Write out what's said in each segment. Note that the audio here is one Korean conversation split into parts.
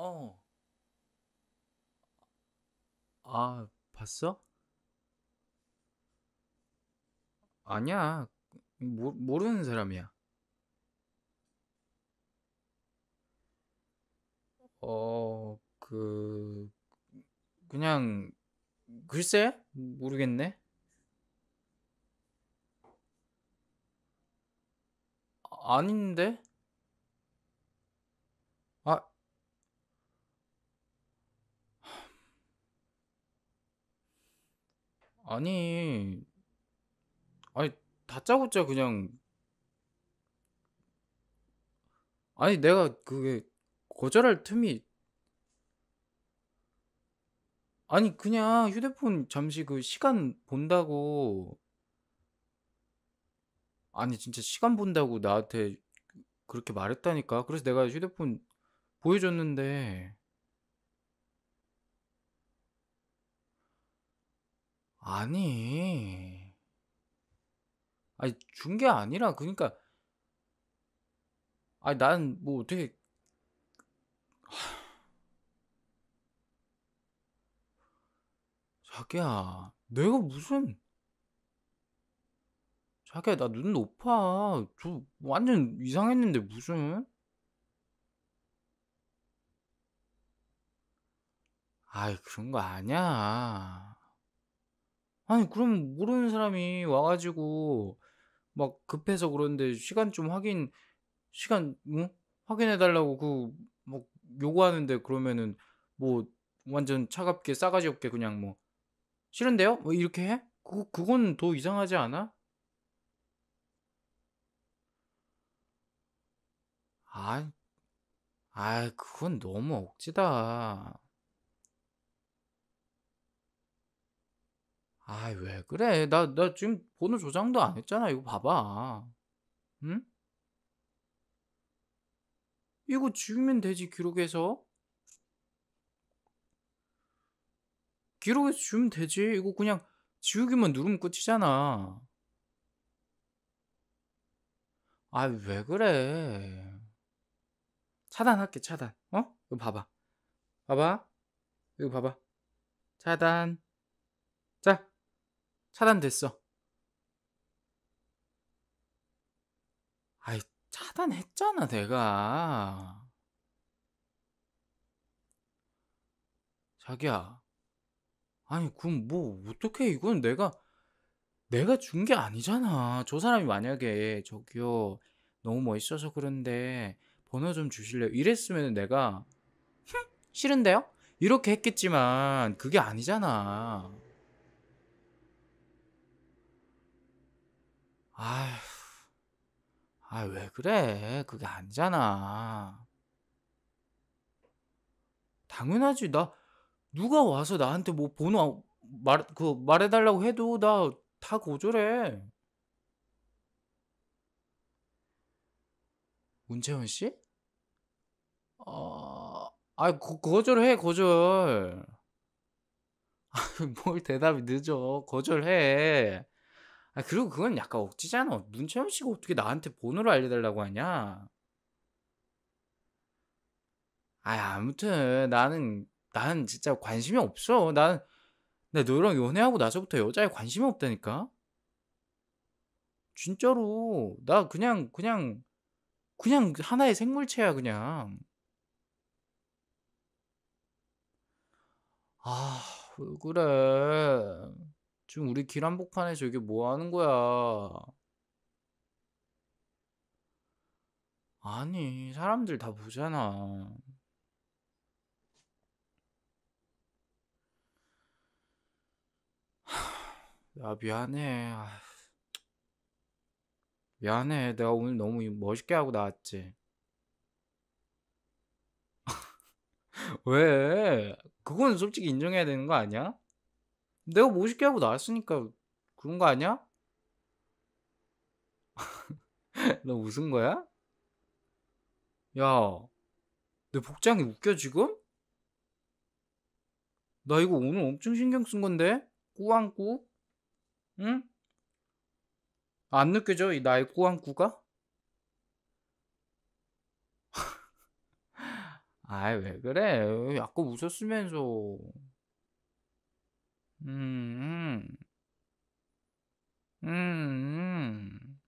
어. 아, 봤어? 아니야. 모, 모르는 사람이야. 어, 그, 그냥, 글쎄? 모르겠네. 아, 아닌데? 아니, 아니 다짜고짜 그냥 아니 내가 그게 거절할 틈이 아니 그냥 휴대폰 잠시 그 시간 본다고 아니 진짜 시간 본다고 나한테 그렇게 말했다니까. 그래서 내가 휴대폰 보여줬는데 아니. 아니, 준 게 아니라, 그니까. 아니, 난, 뭐, 어떻게. 자기야, 내가 무슨. 자기야, 나 눈 높아. 저, 완전 이상했는데, 무슨. 아이, 그런 거 아니야. 아니 그럼 모르는 사람이 와가지고 막 급해서 그러는데 시간 좀 확인 시간 그 뭐 확인해 달라고 그 뭐 요구하는데 그러면은 뭐 완전 차갑게 싸가지 없게 그냥 뭐 싫은데요? 뭐 이렇게 해? 그 그건 더 이상하지 않아? 아, 아 그건 너무 억지다. 아이 왜 그래 나 나 지금 번호 조장도 안 했잖아 이거 봐봐 응? 이거 지우면 되지 기록에서 기록에서 지우면 되지 이거 그냥 지우기만 누르면 끝이잖아 아이왜 그래 차단할게 차단 어? 이거 봐봐 봐봐 이거 봐봐 차단 자 차단됐어. 아이, 차단했잖아, 내가. 자기야. 아니, 그럼 뭐, 어떻게, 이건 내가, 내가 준 게 아니잖아. 저 사람이 만약에, 저기요, 너무 멋있어서 그런데, 번호 좀 주실래요? 이랬으면 내가, 싫은데요? 이렇게 했겠지만, 그게 아니잖아. 아휴, 아, 왜 그래? 그게 아니잖아. 당연하지. 나, 누가 와서 나한테 뭐 번호 말, 그 말해달라고 해도 나 다 거절해. 문채원 씨? 어, 아, 거, 거절해, 거절. 뭘 대답이 늦어. 거절해. 아, 그리고 그건 약간 억지잖아. 문채영 씨가 어떻게 나한테 번호를 알려달라고 하냐? 아, 아무튼 나는 나는 진짜 관심이 없어. 나는 나 너랑 연애하고 나서부터 여자에 관심이 없다니까. 진짜로 나 그냥 그냥 그냥 하나의 생물체야 그냥. 아, 왜 그래. 지금 우리 길 한복판에 저게 뭐 하는 거야? 아니, 사람들 다 보잖아. 야, 미안해. 아, 미안해. 내가 오늘 너무 멋있게 하고 나왔지. 왜? 그건 솔직히 인정해야 되는 거 아니야? 내가 멋있게 뭐 하고 나왔으니까 그런 거 아니야? 너 웃은 거야? 야, 내 복장이 웃겨 지금? 나 이거 오늘 엄청 신경 쓴 건데? 꾸안꾸? 응? 안 느껴져? 이 나의 꾸안꾸가? 아이, 왜 그래? 약까 웃었으면서. 음, 음, 음.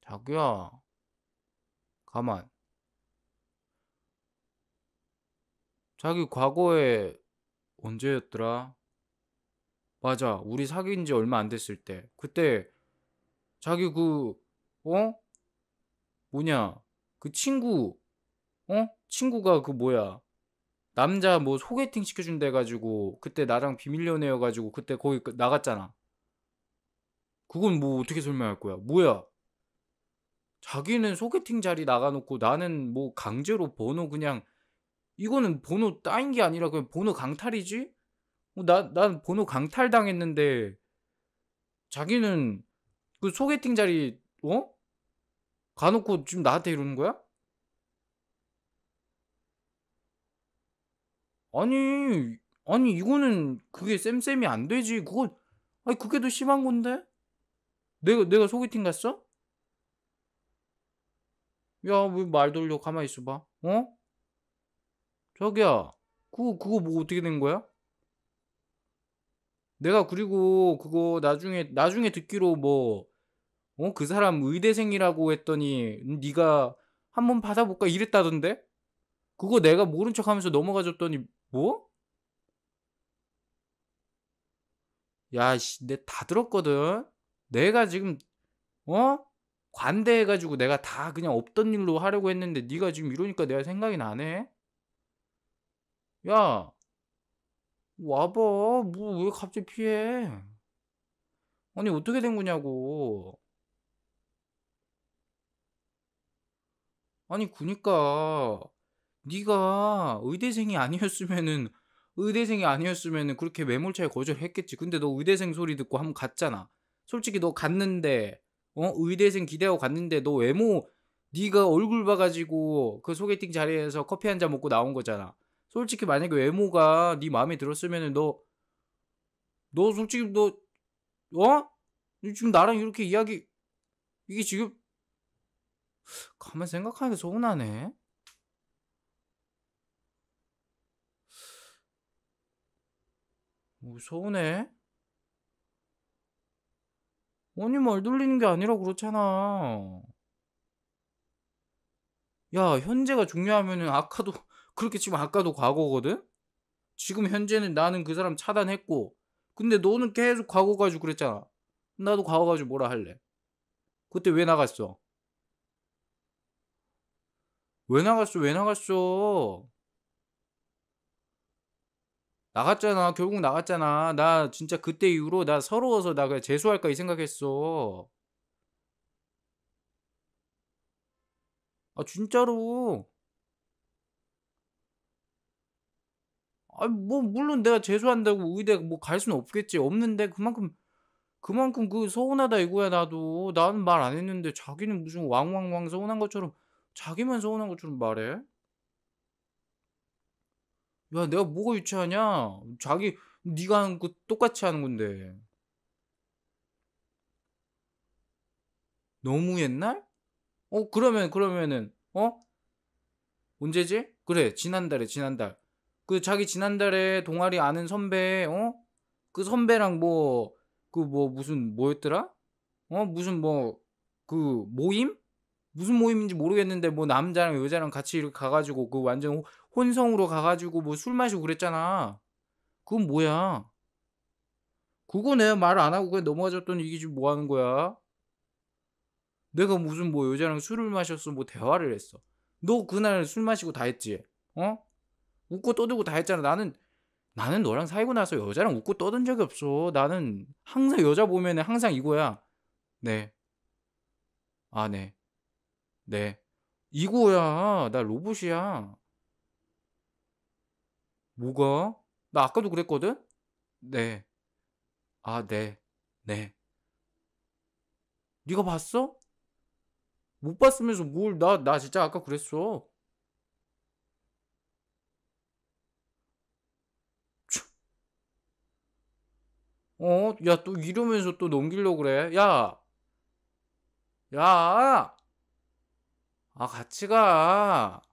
자기야, 가만. 자기 과거에 언제였더라? 맞아, 우리 사귄 지 얼마 안 됐을 때. 그때 자기 그, 어? 뭐냐? 그 친구, 어? 친구가 그 뭐야? 남자 뭐 소개팅 시켜준대 가지고 그때 나랑 비밀 연애여 가지고 그때 거기 그 나갔잖아. 그건 뭐 어떻게 설명할 거야? 뭐야? 자기는 소개팅 자리 나가놓고 나는 뭐 강제로 번호 그냥 이거는 번호 따인 게 아니라 그냥 번호 강탈이지? 어, 나, 난 번호 강탈 당했는데 자기는 그 소개팅 자리, 어? 가놓고 지금 나한테 이러는 거야? 아니, 아니 이거는 그게 쌤쌤이 안 되지. 그건 아니 그게 더 심한 건데. 내가 내가 소개팅 갔어? 야, 왜 말 돌려 가만히 있어 봐. 어? 저기야. 그거 그거 뭐 어떻게 된 거야? 내가 그리고 그거 나중에 나중에 듣기로 뭐 어? 그 사람 의대생이라고 했더니 네가 한번 받아볼까 이랬다던데? 그거 내가 모른 척 하면서 넘어가 줬더니 뭐? 야, 씨, 내 다 들었거든. 내가 지금 어? 관대해 가지고 내가 다 그냥 없던 일로 하려고 했는데 네가 지금 이러니까 내가 생각이 나네. 야. 와봐. 뭐 왜 갑자기 피해? 아니, 어떻게 된 거냐고. 아니, 그니까 네가 의대생이 아니었으면은 의대생이 아니었으면은 그렇게 매몰차에 거절했겠지. 근데 너 의대생 소리 듣고 한번 갔잖아. 솔직히 너 갔는데 어 의대생 기대하고 갔는데 너 외모 네가 얼굴 봐가지고 그 소개팅 자리에서 커피 한 잔 먹고 나온 거잖아. 솔직히 만약에 외모가 네 마음에 들었으면은 너너 솔직히 너 어? 지금 나랑 이렇게 이야기 이게 지금 가만 생각하니까 서운하네. 무서우네? 아니 말 돌리는 게 아니라 그렇잖아. 야 현재가 중요하면은 아까도 그렇게 지금 아까도 과거거든? 지금 현재는 나는 그 사람 차단했고 근데 너는 계속 과거 가지고 그랬잖아. 나도 과거 가지고 뭐라 할래. 그때 왜 나갔어? 왜 나갔어? 왜 나갔어? 나갔잖아. 결국 나갔잖아. 나 진짜 그때 이후로 나 서러워서 나 그냥 재수할까 이 생각했어. 아 진짜로. 아 뭐 물론 내가 재수한다고 의대 뭐 갈 수는 없겠지. 없는데 그만큼 그만큼 그 서운하다 이거야 나도. 나는 말 안 했는데 자기는 무슨 왕왕왕 서운한 것처럼 자기만 서운한 것처럼 말해. 야 내가 뭐가 유치하냐? 자기 네가 하는 거 그 똑같이 하는 건데. 너무 옛날? 어 그러면 그러면은 어 언제지? 그래 지난달에 지난달 그 자기 지난달에 동아리 아는 선배 어그 선배랑 뭐 그뭐 그 뭐 무슨 뭐였더라? 어 무슨 뭐 그 모임? 무슨 모임인지 모르겠는데 뭐 남자랑 여자랑 같이 이렇게 가가지고 그 완전 혼성으로 가가지고 뭐 술 마시고 그랬잖아. 그건 뭐야? 그거 내가 말안 하고 그냥 넘어졌더니 이게 지금 뭐 하는 거야? 내가 무슨 뭐 여자랑 술을 마셨어 뭐 대화를 했어. 너 그날 술 마시고 다 했지? 어? 웃고 떠들고 다 했잖아. 나는 나는 너랑 살고 나서 여자랑 웃고 떠든 적이 없어. 나는 항상 여자 보면 항상 이거야. 네. 아, 네. 네. 이거야. 나 로봇이야. 뭐가? 나 아까도 그랬거든? 네. 아, 네. 네. 네가 봤어? 못 봤으면서 뭘, 나, 나 진짜 아까 그랬어. 어, 야, 또 이러면서 또 넘기려고 그래. 야! 야! 아, 같이 가.